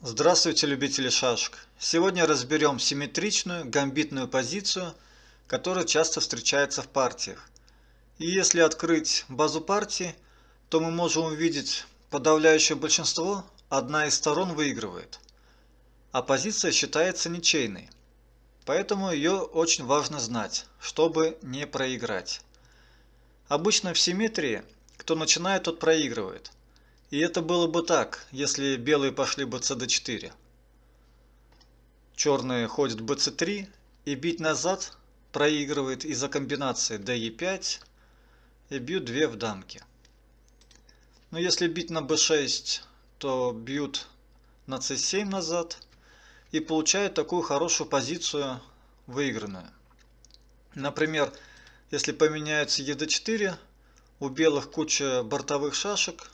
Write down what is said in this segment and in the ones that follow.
Здравствуйте, любители шашек! Сегодня разберем симметричную гамбитную позицию, которая часто встречается в партиях. И если открыть базу партии, то мы можем увидеть подавляющее большинство, одна из сторон выигрывает. А позиция считается ничейной, поэтому ее очень важно знать, чтобы не проиграть. Обычно в симметрии, кто начинает, тот проигрывает – и это было бы так, если белые пошли бы cd4. Черные ходят bc3 и бить назад проигрывает из-за комбинации de5 и бьют 2 в дамке. Но если бить на b6, то бьют на c7 назад и получают такую хорошую позицию выигранную. Например, если поменяется ed4, у белых куча бортовых шашек,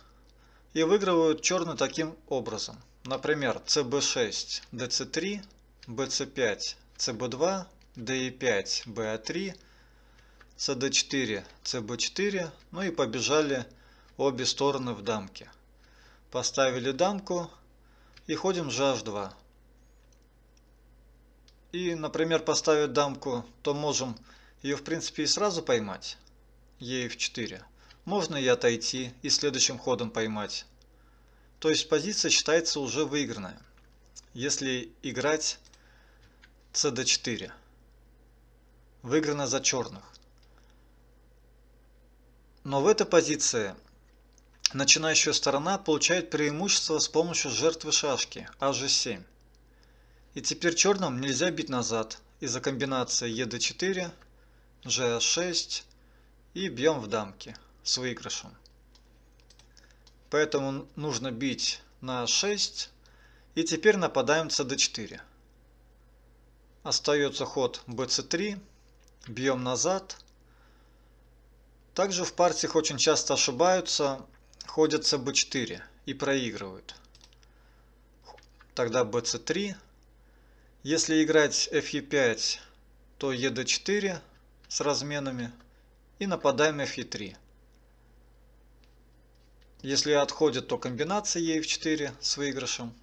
и выигрывают черный таким образом. Например, cb6, dc3, bc5, cb2, d5, ba3, cd4, cb4, ну и побежали обе стороны в дамке. Поставили дамку и ходим h2. И, например, поставив дамку, то можем ее в принципе и сразу поймать, e f4 можно и отойти, и следующим ходом поймать. То есть позиция считается уже выигранная, если играть cd4. Выиграна за черных. Но в этой позиции начинающая сторона получает преимущество с помощью жертвы шашки hg7. А и теперь черным нельзя бить назад из-за комбинации ed4, gh6 и бьем в дамки с выигрышем. Поэтому нужно бить на 6. И теперь нападаем cd4. Остается ход bc3. Бьем назад. Также в партиях очень часто ошибаются, ходят cb4 и проигрывают. Тогда bc3. Если играть fe5, то ed4 с разменами и нападаем fe3. Если отходит, то комбинация е в 4 с выигрышем.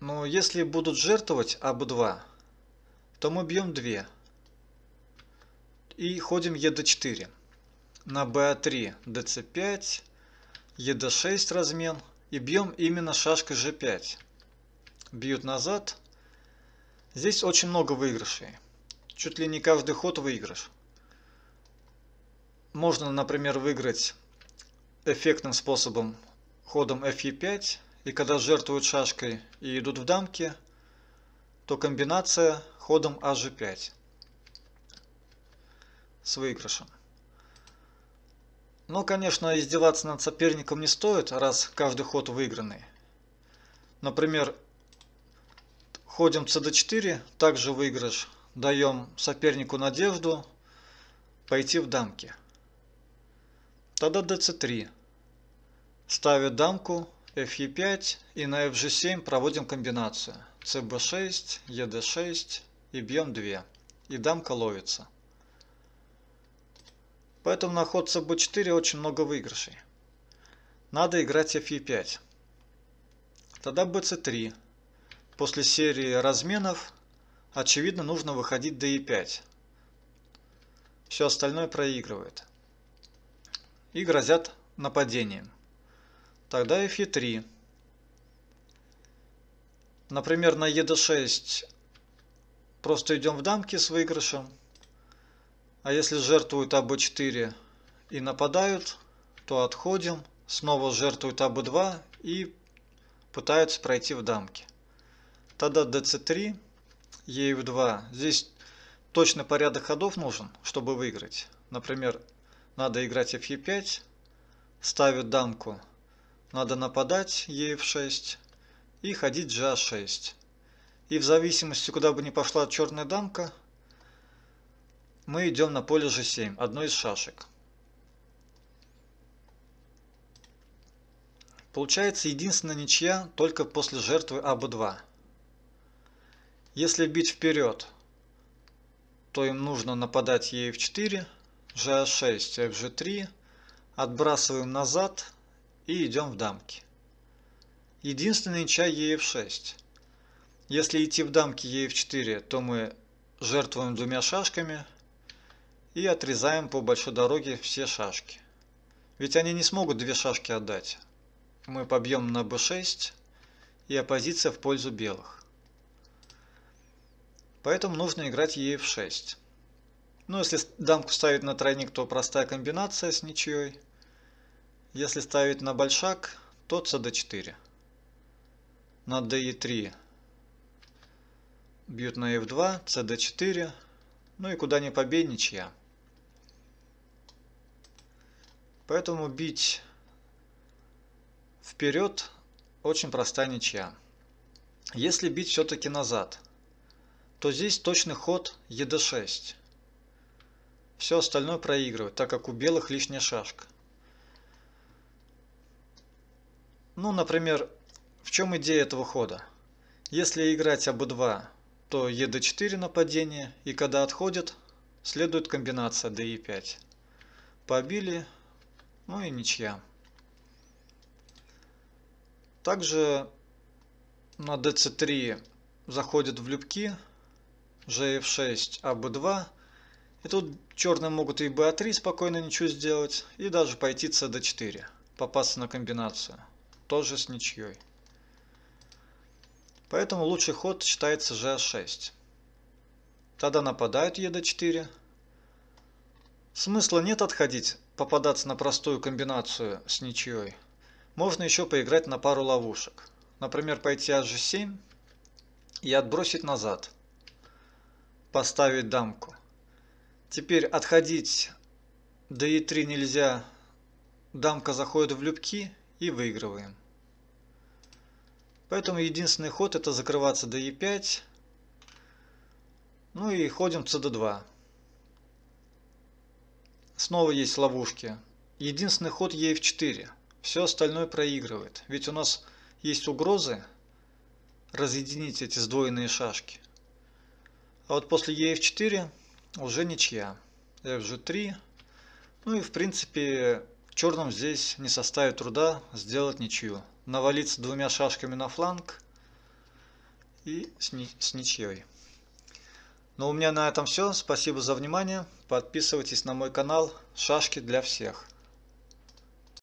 Но если будут жертвовать АБ2, то мы бьем 2 и ходим ЕД4. На БА3 ДЦ5, ЕД6 размен и бьем именно шашкой G5. Бьют назад. Здесь очень много выигрышей. Чуть ли не каждый ход выигрыш. Можно, например, выиграть эффектным способом ходом fe5, и когда жертвуют шашкой и идут в дамки, то комбинация ходом hg5 а с выигрышем. Но, конечно, издеваться над соперником не стоит, раз каждый ход выигранный. Например, ходим cd4, также выигрыш, даем сопернику надежду пойти в дамки. Тогда dc3. Ставит дамку fe5 и на fg7 проводим комбинацию. cb6, ed6 и бьем эм 2. И дамка ловится. Поэтому на ход cb4 очень много выигрышей. Надо играть fe5. Тогда bc3. После серии разменов, очевидно, нужно выходить d e5. Все остальное проигрывает и грозят нападением. Тогда f3. Например, на ed6 просто идем в дамки с выигрышем. А если жертвуют АБ4 и нападают, то отходим. Снова жертвуют АБ2 и пытаются пройти в дамки. Тогда ДЦ3, ЕФ2. Здесь точный порядок ходов нужен, чтобы выиграть. Например, надо играть f5, e ставит дамку. Надо нападать e f6 и ходить g6. И в зависимости, куда бы ни пошла черная дамка, мы идем на поле g7, одной из шашек. Получается единственная ничья только после жертвы АБ2. Если бить вперед, то им нужно нападать e 4 GA6, FG3, отбрасываем назад и идем в дамки. Единственный чай EF6. Если идти в дамки EF4, то мы жертвуем двумя шашками и отрезаем по большой дороге все шашки. Ведь они не смогут две шашки отдать. Мы побьем на b6 и оппозиция в пользу белых. Поэтому нужно играть e f6. Ну, если дамку ставить на тройник, то простая комбинация с ничьей. Если ставить на большак, то cd4. На de3 бьют на f2, e cd4. Ну и куда ни побей, ничья. Поэтому бить вперед очень простая ничья. Если бить все-таки назад, то здесь точный ход e ед6. Все остальное проигрывает, так как у белых лишняя шашка. Ну, например, в чем идея этого хода? Если играть АБ2, то ЕД4 нападение, и когда отходит, следует комбинация ДЕ5. Побили, ну и ничья. Также на dc3 заходит в любки, gf6, аб2, и тут черные могут и b3 спокойно ничего сделать, и даже пойти cd4, попасться на комбинацию. Тоже с ничьей. Поэтому лучший ход считается g6. Тогда нападают ed4. Смысла нет отходить, попадаться на простую комбинацию с ничьей. Можно еще поиграть на пару ловушек. Например, пойти hg7 и отбросить назад. Поставить дамку. Теперь отходить до e3 нельзя. Дамка заходит в любки и выигрываем. Поэтому единственный ход это закрываться до e5. Ну и ходим cd2. Снова есть ловушки. Единственный ход e в 4 Все остальное проигрывает. Ведь у нас есть угрозы разъединить эти сдвоенные шашки. А вот после e f4 уже ничья. FG3. Ну и в принципе черным здесь не составит труда сделать ничью. Навалиться двумя шашками на фланг и с, ничьей. Но ну, у меня на этом все. Спасибо за внимание. Подписывайтесь на мой канал. Шашки для всех.